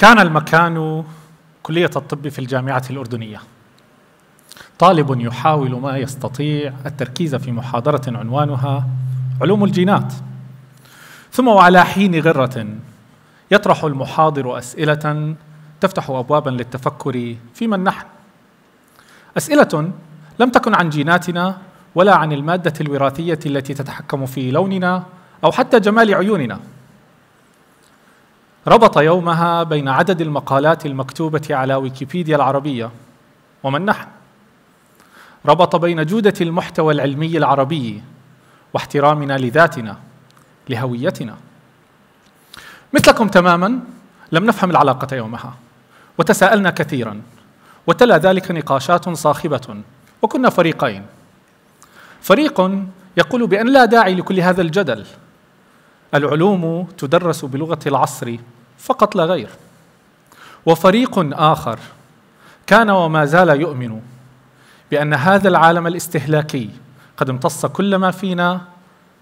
كان المكان كلية الطب في الجامعة الأردنية طالب يحاول ما يستطيع التركيز في محاضرة عنوانها علوم الجينات ثم وعلى حين غرة يطرح المحاضر أسئلة تفتح أبوابا للتفكر في من نحن أسئلة لم تكن عن جيناتنا ولا عن المادة الوراثية التي تتحكم في لوننا أو حتى جمال عيوننا ربط يومها بين عدد المقالات المكتوبة على ويكيبيديا العربية ومن نحن ربط بين جودة المحتوى العلمي العربي واحترامنا لذاتنا لهويتنا مثلكم تماما لم نفهم العلاقة يومها وتساءلنا كثيرا وتلا ذلك نقاشات صاخبة وكنا فريقين فريق يقول بأن لا داعي لكل هذا الجدل العلوم تدرس بلغة العصر فقط لا غير وفريق آخر كان وما زال يؤمن بأن هذا العالم الاستهلاكي قد امتص كل ما فينا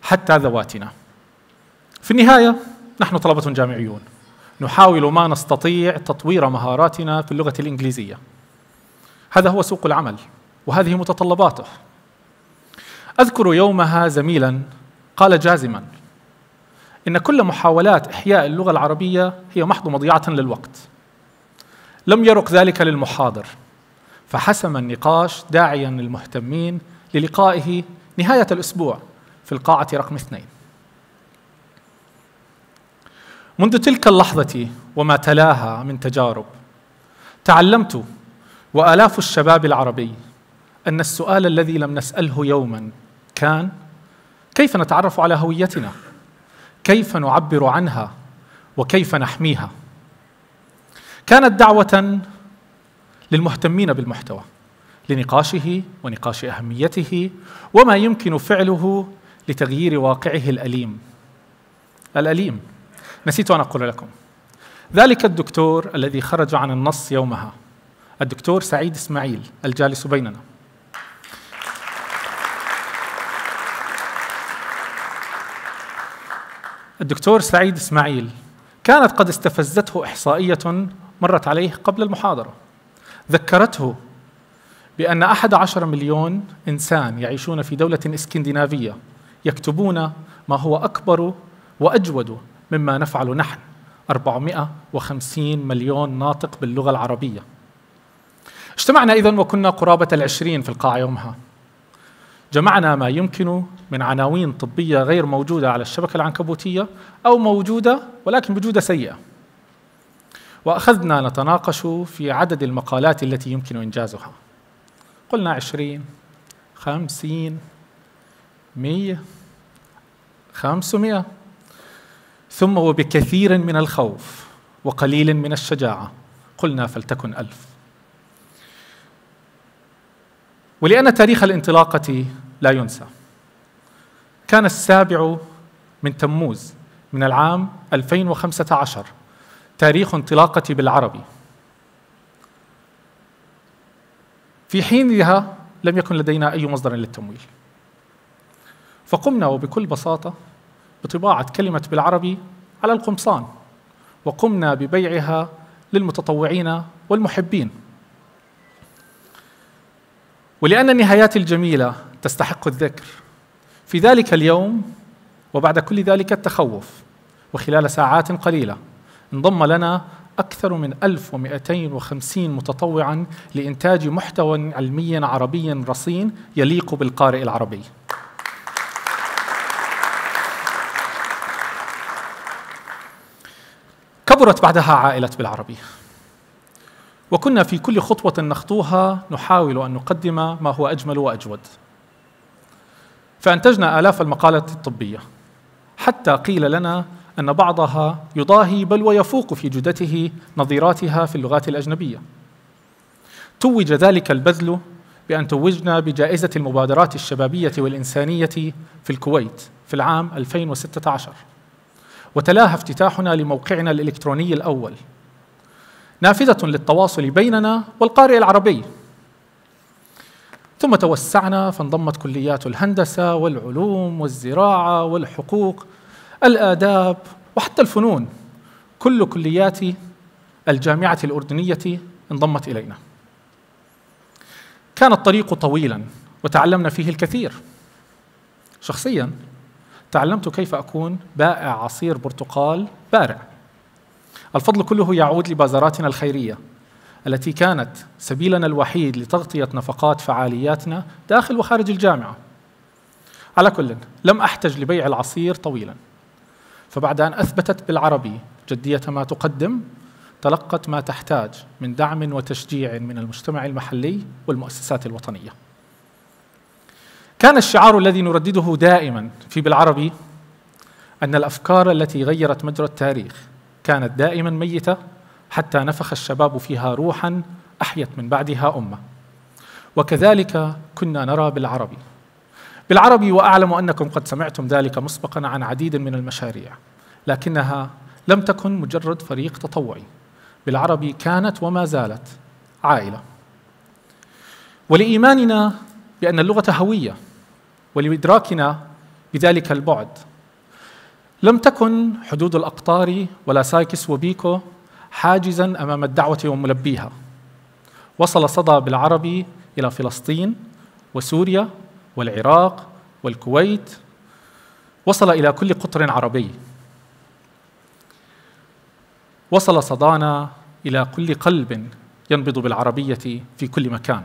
حتى ذواتنا في النهاية نحن طلبة جامعيون نحاول ما نستطيع تطوير مهاراتنا في اللغة الإنجليزية هذا هو سوق العمل وهذه متطلباته أذكر يومها زميلا قال جازما إن كل محاولات إحياء اللغة العربية هي محض مضيعة للوقت لم يرق ذلك للمحاضر فحسم النقاش داعيا للمهتمين للقائه نهاية الأسبوع في القاعة رقم اثنين منذ تلك اللحظة وما تلاها من تجارب تعلمت وآلاف الشباب العربي أن السؤال الذي لم نسأله يوما كان كيف نتعرف على هويتنا؟ كيف نعبر عنها وكيف نحميها كانت دعوه للمهتمين بالمحتوى لنقاشه ونقاش اهميته وما يمكن فعله لتغيير واقعه الاليم الاليم نسيت ان اقول لكم ذلك الدكتور الذي خرج عن النص يومها الدكتور سعيد اسماعيل الجالس بيننا الدكتور سعيد اسماعيل كانت قد استفزته احصائيه مرت عليه قبل المحاضره ذكرته بان 11 مليون انسان يعيشون في دوله اسكندنافيه يكتبون ما هو اكبر واجود مما نفعل نحن 450 مليون ناطق باللغه العربيه اجتمعنا اذا وكنا قرابه العشرين في القاعه يومها جمعنا ما يمكن من عناوين طبية غير موجودة على الشبكة العنكبوتية أو موجودة ولكن بجودة سيئة وأخذنا نتناقش في عدد المقالات التي يمكن إنجازها قلنا عشرين خمسين مية خمسمائة ثم وبكثير من الخوف وقليل من الشجاعة قلنا فلتكن ألف ولأن تاريخ الانطلاقة لا ينسى كان السابع من تموز من العام 2015 تاريخ انطلاقتي بالعربي في حينها لم يكن لدينا أي مصدر للتمويل فقمنا وبكل بساطة بطباعة كلمة بالعربي على القمصان وقمنا ببيعها للمتطوعين والمحبين ولأن النهايات الجميلة تستحق الذكر في ذلك اليوم وبعد كل ذلك التخوف وخلال ساعات قليلة انضم لنا أكثر من 1250 متطوعا لإنتاج محتوى علمي عربي رصين يليق بالقارئ العربي كبرت بعدها عائلة بالعربي وكنا في كل خطوة نخطوها نحاول أن نقدم ما هو أجمل وأجود فأنتجنا آلاف المقالات الطبية حتى قيل لنا أن بعضها يضاهي بل ويفوق في جدته نظيراتها في اللغات الأجنبية توج ذلك البذل بأن توجنا بجائزة المبادرات الشبابية والإنسانية في الكويت في العام 2016 وتلاها افتتاحنا لموقعنا الإلكتروني الأول نافذة للتواصل بيننا والقارئ العربي ثم توسعنا فانضمت كليات الهندسة والعلوم والزراعة والحقوق الآداب وحتى الفنون كل كليات الجامعة الأردنية انضمت إلينا كان الطريق طويلا وتعلمنا فيه الكثير شخصيا تعلمت كيف أكون بائع عصير برتقال بارع الفضل كله يعود لبازاراتنا الخيريه التي كانت سبيلنا الوحيد لتغطيه نفقات فعالياتنا داخل وخارج الجامعه. على كل لم احتج لبيع العصير طويلا. فبعد ان اثبتت بالعربي جديه ما تقدم تلقت ما تحتاج من دعم وتشجيع من المجتمع المحلي والمؤسسات الوطنيه. كان الشعار الذي نردده دائما في بالعربي ان الافكار التي غيرت مجرى التاريخ كانت دائما ميتة حتى نفخ الشباب فيها روحا أحيت من بعدها أمة وكذلك كنا نرى بالعربي بالعربي وأعلم أنكم قد سمعتم ذلك مسبقا عن عديد من المشاريع لكنها لم تكن مجرد فريق تطوعي بالعربي كانت وما زالت عائلة ولإيماننا بأن اللغة هوية ولإدراكنا بذلك البعد لم تكن حدود الأقطار ولا سايكس وبيكو حاجزا أمام الدعوة وملبيها وصل صدى بالعربي إلى فلسطين وسوريا والعراق والكويت وصل إلى كل قطر عربي وصل صدانا إلى كل قلب ينبض بالعربية في كل مكان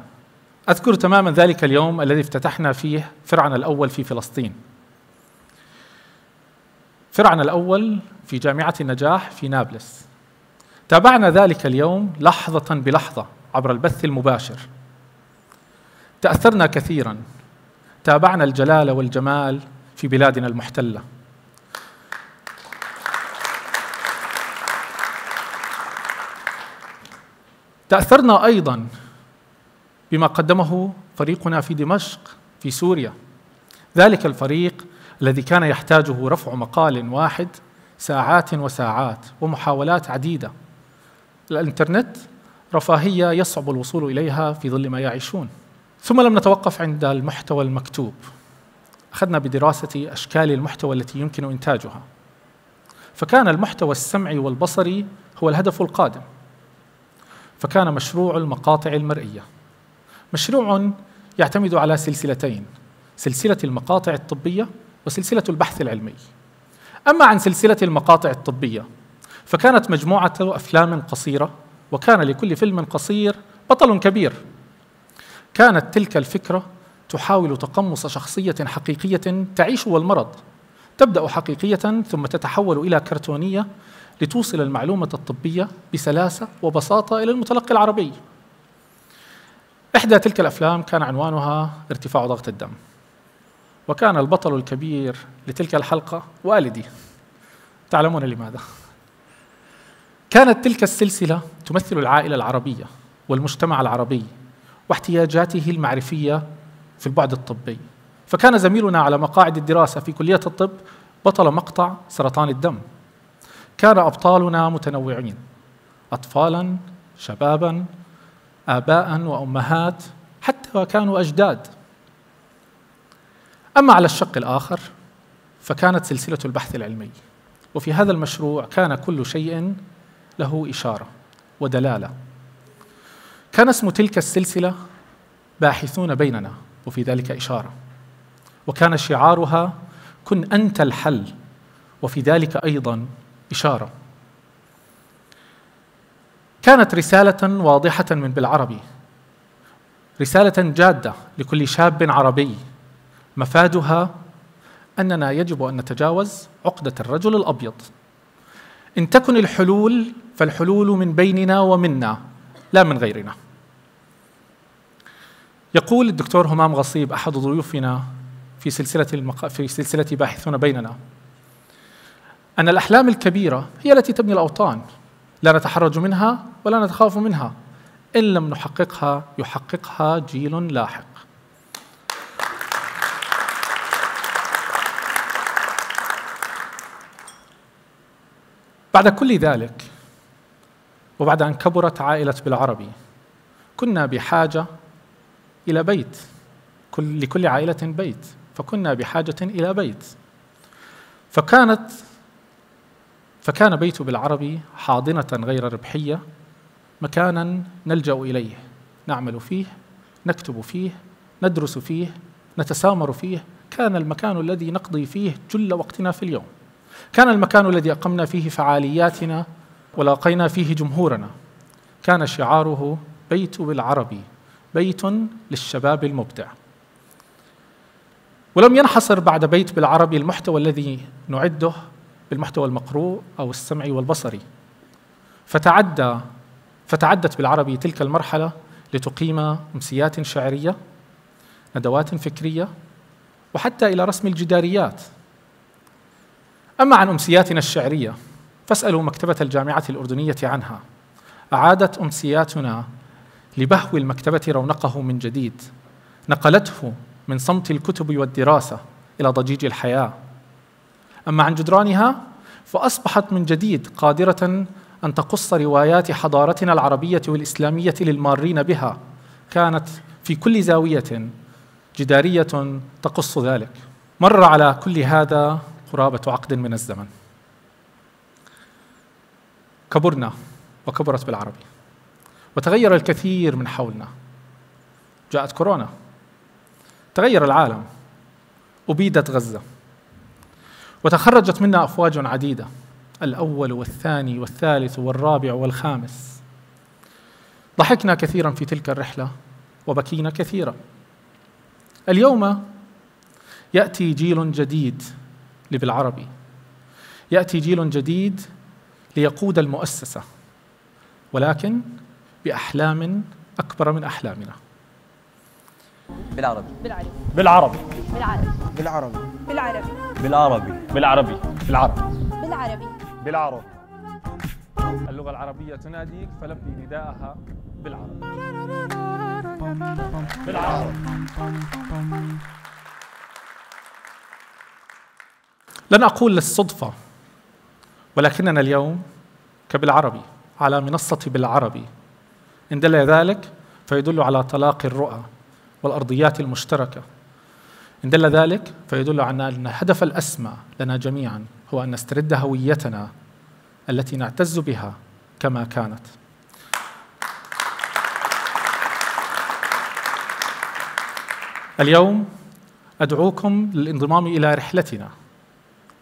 أذكر تماما ذلك اليوم الذي افتتحنا فيه فرعنا الأول في فلسطين فرعنا الأول في جامعة النجاح في نابلس تابعنا ذلك اليوم لحظة بلحظة عبر البث المباشر تأثرنا كثيرا تابعنا الجلال والجمال في بلادنا المحتلة تأثرنا أيضا بما قدمه فريقنا في دمشق في سوريا ذلك الفريق الذي كان يحتاجه رفع مقال واحد ساعات وساعات ومحاولات عديده الانترنت رفاهيه يصعب الوصول اليها في ظل ما يعيشون ثم لم نتوقف عند المحتوى المكتوب اخذنا بدراسه اشكال المحتوى التي يمكن انتاجها فكان المحتوى السمعي والبصري هو الهدف القادم فكان مشروع المقاطع المرئيه مشروع يعتمد على سلسلتين سلسله المقاطع الطبيه وسلسلة البحث العلمي أما عن سلسلة المقاطع الطبية فكانت مجموعة أفلام قصيرة وكان لكل فيلم قصير بطل كبير كانت تلك الفكرة تحاول تقمص شخصية حقيقية تعيش والمرض تبدأ حقيقية ثم تتحول إلى كرتونية لتوصل المعلومة الطبية بسلاسة وبساطة إلى المتلقي العربي إحدى تلك الأفلام كان عنوانها ارتفاع ضغط الدم وكان البطل الكبير لتلك الحلقة والدي تعلمون لماذا كانت تلك السلسلة تمثل العائلة العربية والمجتمع العربي واحتياجاته المعرفية في البعد الطبي فكان زميلنا على مقاعد الدراسة في كلية الطب بطل مقطع سرطان الدم كان أبطالنا متنوعين أطفالا شبابا آباء وأمهات حتى كانوا أجداد أما على الشق الآخر فكانت سلسلة البحث العلمي وفي هذا المشروع كان كل شيء له إشارة ودلالة كان اسم تلك السلسلة باحثون بيننا وفي ذلك إشارة وكان شعارها كن أنت الحل وفي ذلك أيضا إشارة كانت رسالة واضحة من بالعربي رسالة جادة لكل شاب عربي مفادها أننا يجب أن نتجاوز عقدة الرجل الأبيض إن تكن الحلول فالحلول من بيننا ومنا لا من غيرنا يقول الدكتور همام غصيب أحد ضيوفنا في سلسلة, المق... في سلسلة باحثون بيننا أن الأحلام الكبيرة هي التي تبني الأوطان لا نتحرج منها ولا نتخاف منها إن لم نحققها يحققها جيل لاحق بعد كل ذلك وبعد أن كبرت عائلة بالعربي كنا بحاجة إلى بيت كل لكل عائلة بيت فكنا بحاجة إلى بيت فكانت فكان بيت بالعربي حاضنة غير ربحية مكانا نلجأ إليه نعمل فيه نكتب فيه ندرس فيه نتسامر فيه كان المكان الذي نقضي فيه جل وقتنا في اليوم كان المكان الذي أقمنا فيه فعالياتنا ولاقينا فيه جمهورنا كان شعاره بيت بالعربي بيت للشباب المبدع ولم ينحصر بعد بيت بالعربي المحتوى الذي نعده بالمحتوى المقروء أو السمعي والبصري فتعدى فتعدت بالعربي تلك المرحلة لتقيم أمسيات شعرية ندوات فكرية وحتى إلى رسم الجداريات أما عن أمسياتنا الشعرية فاسألوا مكتبة الجامعة الأردنية عنها أعادت أمسياتنا لبهو المكتبة رونقه من جديد نقلته من صمت الكتب والدراسة إلى ضجيج الحياة أما عن جدرانها فأصبحت من جديد قادرة أن تقص روايات حضارتنا العربية والإسلامية للمارين بها كانت في كل زاوية جدارية تقص ذلك مر على كل هذا قرابة عقد من الزمن كبرنا وكبرت بالعربي وتغير الكثير من حولنا جاءت كورونا تغير العالم أبيدت غزة وتخرجت منا أفواج عديدة الأول والثاني والثالث والرابع والخامس ضحكنا كثيرا في تلك الرحلة وبكينا كثيرا اليوم يأتي جيل جديد بالعربي ياتي جيل جديد ليقود المؤسسه ولكن باحلام اكبر من احلامنا بالعربي بالعربي بالعربي بالعربي بالعربي بالعربي بالعربي بالعربي بالعربي بالعربي اللغة العربية تناديك فلبي نداءها بالعربي بالعربي لن أقول للصدفة ولكننا اليوم كبالعربي على منصة بالعربي إن دل ذلك فيدل على تلاقي الرؤى والأرضيات المشتركة إن دل ذلك فيدل على أن الهدف الأسمى لنا جميعا هو أن نسترد هويتنا التي نعتز بها كما كانت اليوم أدعوكم للانضمام إلى رحلتنا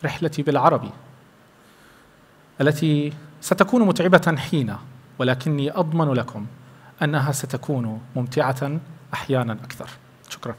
رحلتي بالعربي التي ستكون متعبة حين ولكني أضمن لكم أنها ستكون ممتعة أحيانا أكثر شكرا